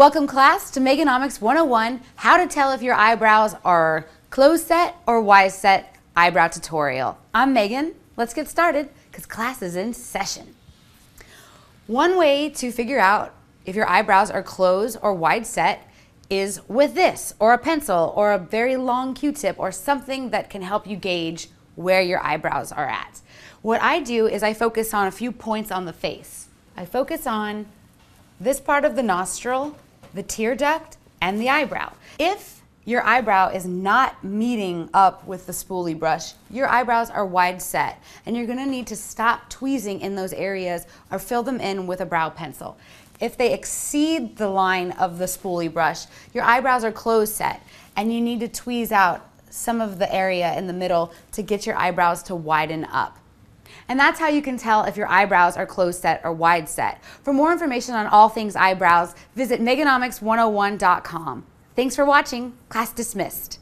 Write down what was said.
Welcome class to Meganomics 101, how to tell if your eyebrows are closed set or wide set eyebrow tutorial. I'm Megan, let's get started because class is in session. One way to figure out if your eyebrows are closed or wide set is with this or a pencil or a very long q-tip or something that can help you gauge where your eyebrows are at. What I do is I focus on a few points on the face. I focus on this part of the nostril the tear duct, and the eyebrow. If your eyebrow is not meeting up with the spoolie brush, your eyebrows are wide set and you're gonna need to stop tweezing in those areas or fill them in with a brow pencil. If they exceed the line of the spoolie brush, your eyebrows are closed set and you need to tweeze out some of the area in the middle to get your eyebrows to widen up. And that's how you can tell if your eyebrows are closed set or wide set. For more information on all things eyebrows, visit Meganomics101.com. Thanks for watching. Class dismissed.